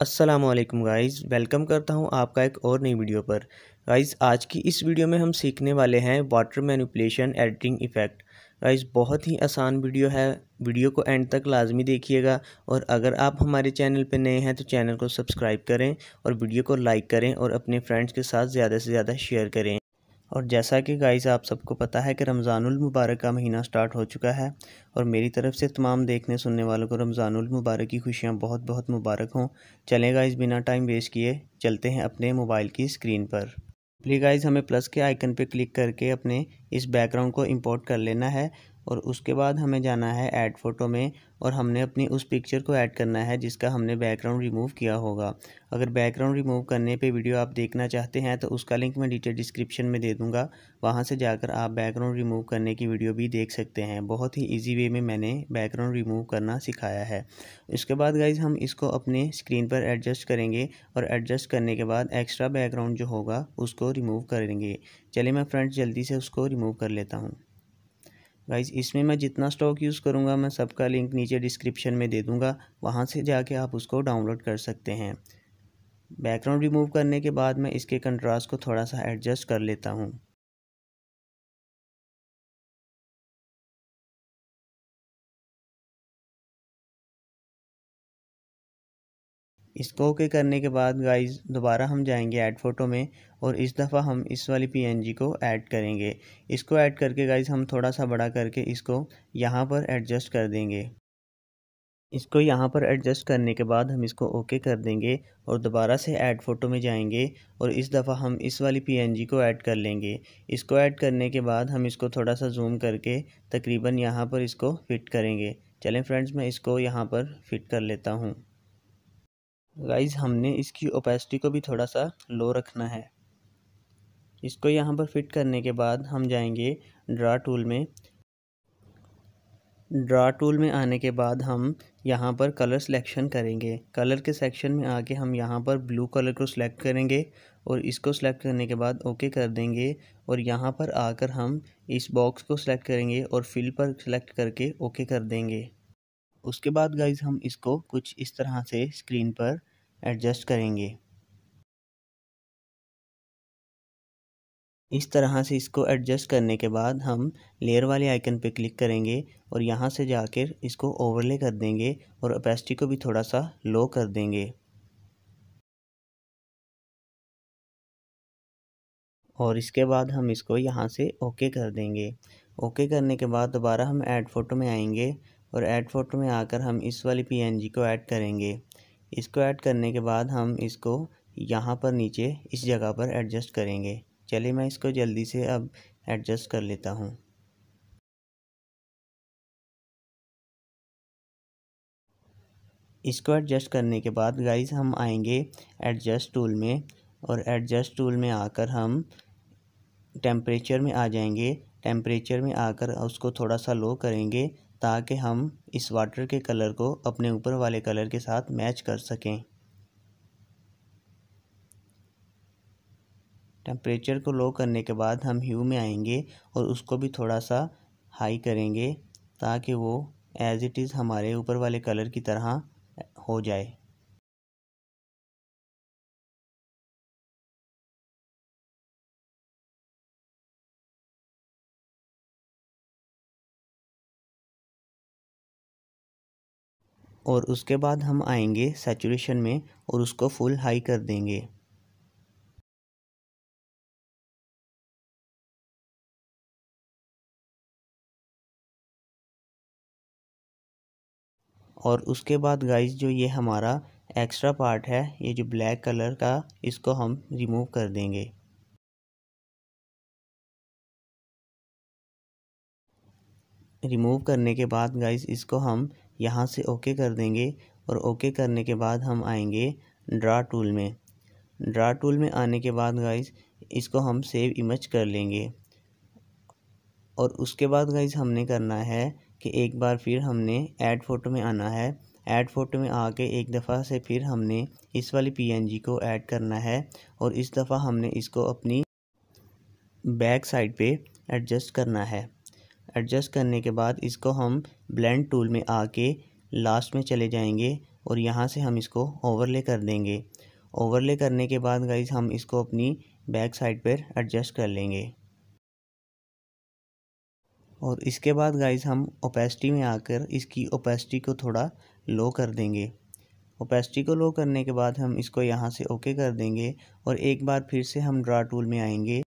Aslam guys welcome करता हूं आपका एक और नई वीडियो पर गाइज़ आज की इस वीडियो में हम सीखने वाले हैं water manipulation editing effect guys बहुत ही आसान वीडियो है वीडियो को एंड तक लाजमी देखिएगा और अगर आप हमारे चैनल पर नए हैं तो चैनल को सब्सक्राइब करें और वीडियो को लाइक करें और अपने फ्रेंड्स के साथ ज़्यादा से ज़्यादा शेयर करें और जैसा कि गाइस आप सबको पता है कि रमज़ानुल मुबारक का महीना स्टार्ट हो चुका है और मेरी तरफ़ से तमाम देखने सुनने वालों को रमज़ानुल मुबारक की खुशियाँ बहुत बहुत मुबारक हों चलें गाइस बिना टाइम वेस्ट किए चलते हैं अपने मोबाइल की स्क्रीन पर प्लीज गाइज़ हमें प्लस के आइकन पर क्लिक करके अपने इस बैकग्राउंड को इम्पोर्ट कर लेना है और उसके बाद हमें जाना है ऐड फ़ोटो में और हमने अपनी उस पिक्चर को ऐड करना है जिसका हमने बैकग्राउंड रिमूव किया होगा अगर बैकग्राउंड रिमूव करने पे वीडियो आप देखना चाहते हैं तो उसका लिंक मैं डिटेल डिस्क्रिप्शन में दे दूँगा वहाँ से जाकर आप बैकग्राउंड रिमूव करने की वीडियो भी देख सकते हैं बहुत ही ईजी वे में मैंने बैकग्राउंड रिमूव करना सिखाया है इसके बाद गाइज हम इसको अपने स्क्रीन पर एडजस्ट करेंगे और एडजस्ट करने के बाद एक्स्ट्रा बैकग्राउंड जो होगा उसको रिमूव करेंगे चलिए मैं फ्रेंड्स जल्दी से उसको रिमूव कर लेता हूँ गाइज इसमें मैं जितना स्टॉक यूज़ करूँगा मैं सबका लिंक नीचे डिस्क्रिप्शन में दे दूँगा वहाँ से जाके आप उसको डाउनलोड कर सकते हैं बैकग्राउंड रिमूव करने के बाद मैं इसके कंट्रास्ट को थोड़ा सा एडजस्ट कर लेता हूँ इसको ओके करने के बाद गाइज दोबारा हम जाएंगे ऐड फ़ोटो में और इस दफ़ा हम इस वाली पीएनजी को ऐड करेंगे इसको ऐड करके गाइज हम थोड़ा सा बड़ा करके इसको यहाँ पर एडजस्ट कर देंगे इसको यहाँ पर एडजस्ट करने के बाद हम इसको ओके कर देंगे और दोबारा से ऐड फ़ोटो में जाएंगे और इस दफ़ा हम इस वाली पीएनजी को ऐड कर लेंगे इसको ऐड करने के बाद हम इसको थोड़ा सा जूम करके तकरीबन यहाँ पर इसको फिट करेंगे चलें फ्रेंड्स मैं इसको यहाँ पर फिट कर लेता हूँ गाइज़ हमने इसकी ओपेसिटी को भी थोड़ा सा लो रखना है इसको यहाँ पर फिट करने के बाद हम जाएंगे ड्रा टूल में ड्रा टूल में आने के बाद हम यहाँ पर कलर सिलेक्शन करेंगे कलर के सेक्शन में आके हम यहाँ पर ब्लू कलर को सिलेक्ट करेंगे और इसको सिलेक्ट करने के बाद ओके कर देंगे और यहाँ पर आकर हम इस बॉक्स को सिलेक्ट करेंगे और फिल पर सिलेक्ट करके ओके कर देंगे उसके बाद गाइज हम इसको कुछ इस तरह से स्क्रीन पर एडजस्ट करेंगे इस तरह से इसको एडजस्ट करने के बाद हम लेयर वाले आइकन पे क्लिक करेंगे और यहाँ से जाकर इसको ओवरले कर देंगे और अपेसिटी को भी थोड़ा सा लो कर देंगे और इसके बाद हम इसको यहाँ से ओके कर देंगे ओके करने के बाद दोबारा हम ऐड फ़ोटो में आएंगे और ऐड फ़ोटो में आकर हम इस वाली पीएनजी को ऐड करेंगे इसको ऐड करने के बाद हम इसको यहाँ पर नीचे इस जगह पर एडजस्ट करेंगे चलिए मैं इसको जल्दी से अब एडजस्ट कर लेता हूँ इसको एडजस्ट करने के बाद गाइस हम आएंगे एडजस्ट टूल में और एडजस्ट टूल में आकर हम टेम्परेचर में आ जाएंगे टेम्परेचर में आकर उसको थोड़ा सा लो करेंगे ताकि हम इस वाटर के कलर को अपने ऊपर वाले कलर के साथ मैच कर सकें टेम्परेचर को लो करने के बाद हम ह्यू में आएंगे और उसको भी थोड़ा सा हाई करेंगे ताकि वो एज़ इट इज़ हमारे ऊपर वाले कलर की तरह हो जाए और उसके बाद हम आएंगे सेचुरेशन में और उसको फुल हाई कर देंगे और उसके बाद गाइस जो ये हमारा एक्स्ट्रा पार्ट है ये जो ब्लैक कलर का इसको हम रिमूव कर देंगे रिमूव करने के बाद गाइस इसको हम यहाँ से ओके कर देंगे और ओके करने के बाद हम आएंगे ड्रा टूल में ड्रा टूल में आने के बाद गाइस इसको हम सेव इमेज कर लेंगे और उसके बाद गाइज हमने करना है कि एक बार फिर हमने ऐड फ़ोटो में आना है ऐड फ़ोटो में आके एक दफ़ा से फिर हमने इस वाली पीएनजी को ऐड करना है और इस दफ़ा हमने इसको अपनी बैक साइड पे एडजस्ट करना है एडजस्ट करने के बाद इसको हम ब्लेंड टूल में आके लास्ट में चले जाएंगे और यहाँ से हम इसको ओवरले कर देंगे ओवरले करने के बाद गाइज हम इसको अपनी बैक साइड पर एडजस्ट कर लेंगे और इसके बाद गाइस हम ओपेसिटी में आकर इसकी ओपेसिटी को थोड़ा लो कर देंगे ओपेसिटी को लो करने के बाद हम इसको यहाँ से ओके कर देंगे और एक बार फिर से हम ड्रा टूल में आएंगे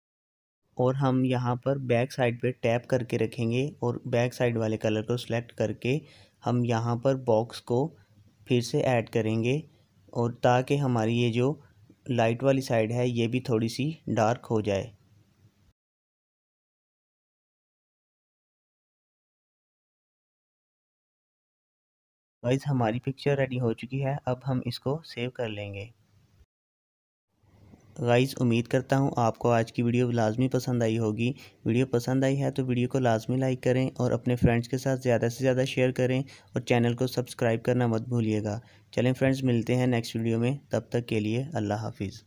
और हम यहाँ पर बैक साइड पे टैप करके रखेंगे और बैक साइड वाले कलर को सिलेक्ट करके हम यहाँ पर बॉक्स को फिर से ऐड करेंगे और ताकि हमारी ये जो लाइट वाली साइड है ये भी थोड़ी सी डार्क हो जाए गाइज हमारी पिक्चर रेडी हो चुकी है अब हम इसको सेव कर लेंगे गाइज़ उम्मीद करता हूँ आपको आज की वीडियो लाजमी पसंद आई होगी वीडियो पसंद आई है तो वीडियो को लाजमी लाइक करें और अपने फ्रेंड्स के साथ ज़्यादा से ज़्यादा शेयर करें और चैनल को सब्सक्राइब करना मत भूलिएगा चलें फ्रेंड्स मिलते हैं नेक्स्ट वीडियो में तब तक के लिए अल्लाह हाफिज़